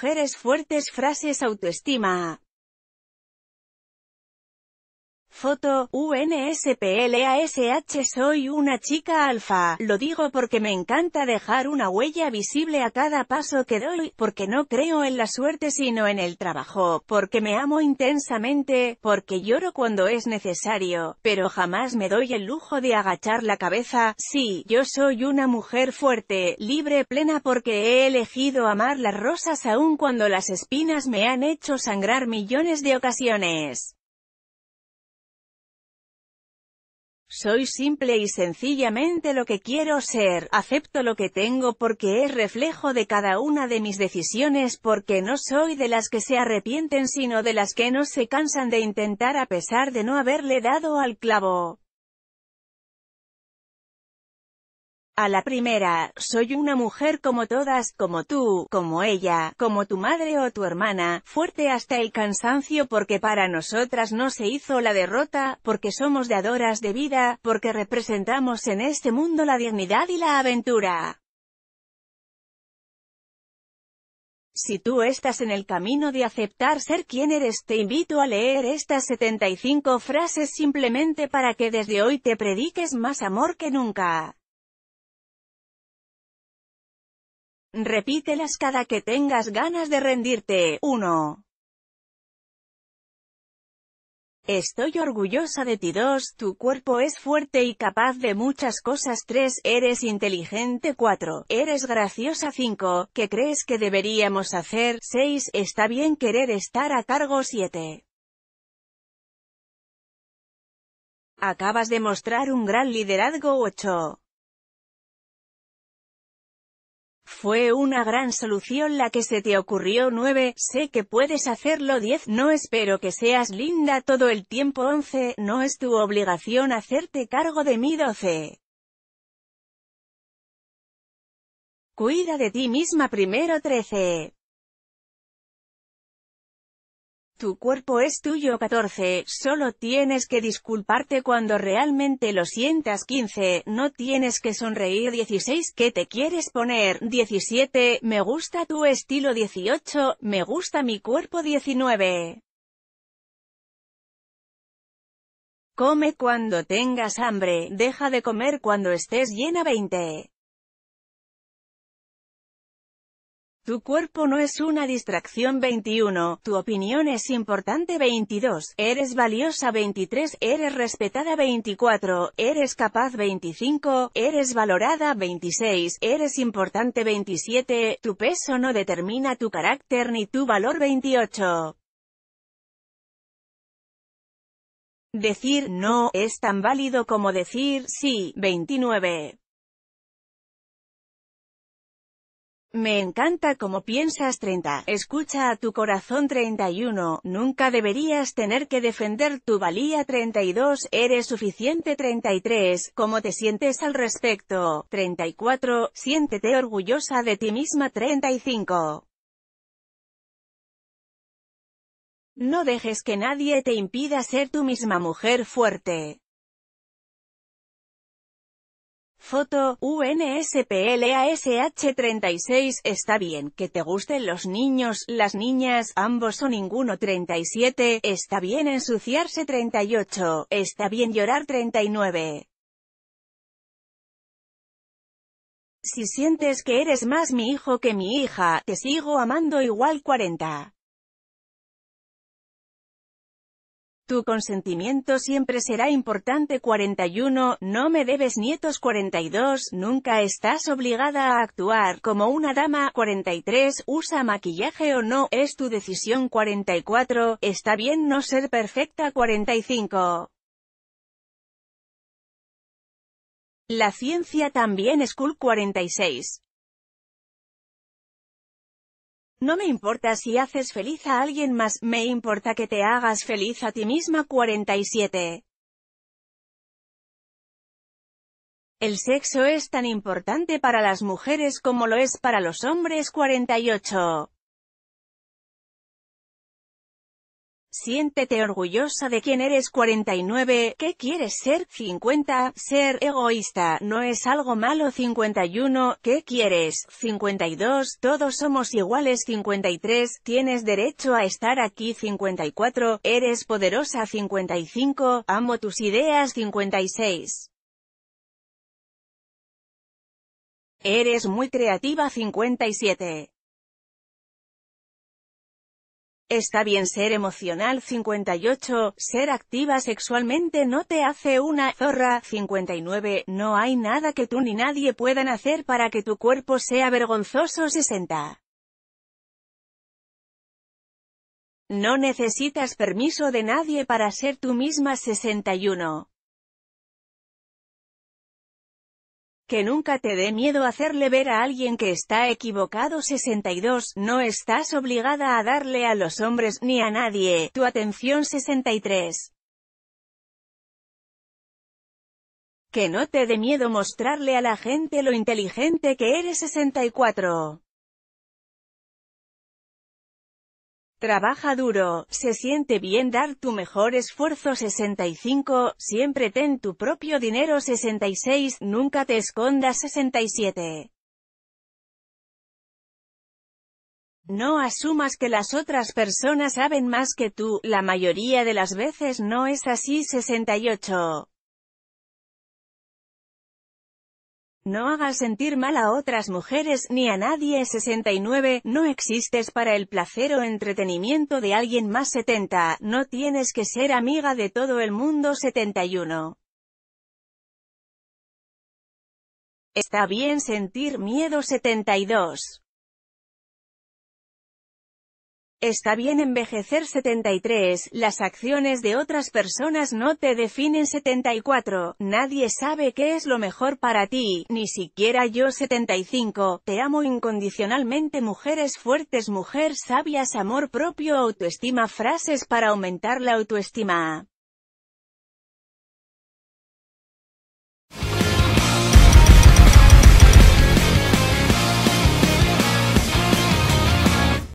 mujeres fuertes frases autoestima, Foto, UNSPLASH Soy una chica alfa, lo digo porque me encanta dejar una huella visible a cada paso que doy, porque no creo en la suerte sino en el trabajo, porque me amo intensamente, porque lloro cuando es necesario, pero jamás me doy el lujo de agachar la cabeza, sí, yo soy una mujer fuerte, libre plena porque he elegido amar las rosas aun cuando las espinas me han hecho sangrar millones de ocasiones. Soy simple y sencillamente lo que quiero ser, acepto lo que tengo porque es reflejo de cada una de mis decisiones porque no soy de las que se arrepienten sino de las que no se cansan de intentar a pesar de no haberle dado al clavo. A la primera, soy una mujer como todas, como tú, como ella, como tu madre o tu hermana, fuerte hasta el cansancio porque para nosotras no se hizo la derrota, porque somos de adoras de vida, porque representamos en este mundo la dignidad y la aventura. Si tú estás en el camino de aceptar ser quien eres, te invito a leer estas 75 frases simplemente para que desde hoy te prediques más amor que nunca. Repítelas cada que tengas ganas de rendirte. 1. Estoy orgullosa de ti 2. Tu cuerpo es fuerte y capaz de muchas cosas 3. Eres inteligente 4. Eres graciosa 5. ¿Qué crees que deberíamos hacer? 6. Está bien querer estar a cargo 7. Acabas de mostrar un gran liderazgo 8. Fue una gran solución la que se te ocurrió 9, sé que puedes hacerlo 10, no espero que seas linda todo el tiempo 11, no es tu obligación hacerte cargo de mí 12. Cuida de ti misma primero 13. Tu cuerpo es tuyo 14, solo tienes que disculparte cuando realmente lo sientas 15, no tienes que sonreír 16, ¿qué te quieres poner? 17, me gusta tu estilo 18, me gusta mi cuerpo 19. Come cuando tengas hambre, deja de comer cuando estés llena 20. Tu cuerpo no es una distracción 21, tu opinión es importante 22, eres valiosa 23, eres respetada 24, eres capaz 25, eres valorada 26, eres importante 27, tu peso no determina tu carácter ni tu valor 28. Decir no es tan válido como decir sí 29. Me encanta como piensas 30. Escucha a tu corazón 31. Nunca deberías tener que defender tu valía 32. Eres suficiente 33. ¿Cómo te sientes al respecto? 34. Siéntete orgullosa de ti misma 35. No dejes que nadie te impida ser tu misma mujer fuerte. Foto, UNSPLASH36, está bien que te gusten los niños, las niñas, ambos o ninguno 37, está bien ensuciarse 38, está bien llorar 39. Si sientes que eres más mi hijo que mi hija, te sigo amando igual 40. Tu consentimiento siempre será importante 41, no me debes nietos 42, nunca estás obligada a actuar como una dama 43, usa maquillaje o no, es tu decisión 44, está bien no ser perfecta 45. La ciencia también es cool 46. No me importa si haces feliz a alguien más, me importa que te hagas feliz a ti misma 47. El sexo es tan importante para las mujeres como lo es para los hombres 48. Siéntete orgullosa de quien eres 49, ¿qué quieres ser? 50, ser egoísta no es algo malo 51, ¿qué quieres? 52, todos somos iguales 53, tienes derecho a estar aquí 54, eres poderosa 55, amo tus ideas 56. Eres muy creativa 57. Está bien ser emocional 58, ser activa sexualmente no te hace una zorra 59, no hay nada que tú ni nadie puedan hacer para que tu cuerpo sea vergonzoso 60. No necesitas permiso de nadie para ser tú misma 61. Que nunca te dé miedo hacerle ver a alguien que está equivocado 62, no estás obligada a darle a los hombres, ni a nadie, tu atención 63. Que no te dé miedo mostrarle a la gente lo inteligente que eres 64. Trabaja duro, se siente bien dar tu mejor esfuerzo 65, siempre ten tu propio dinero 66, nunca te escondas 67. No asumas que las otras personas saben más que tú, la mayoría de las veces no es así 68. No hagas sentir mal a otras mujeres ni a nadie 69, no existes para el placer o entretenimiento de alguien más 70, no tienes que ser amiga de todo el mundo 71. Está bien sentir miedo 72. Está bien envejecer 73, las acciones de otras personas no te definen 74, nadie sabe qué es lo mejor para ti, ni siquiera yo 75, te amo incondicionalmente mujeres fuertes mujer sabias amor propio autoestima frases para aumentar la autoestima.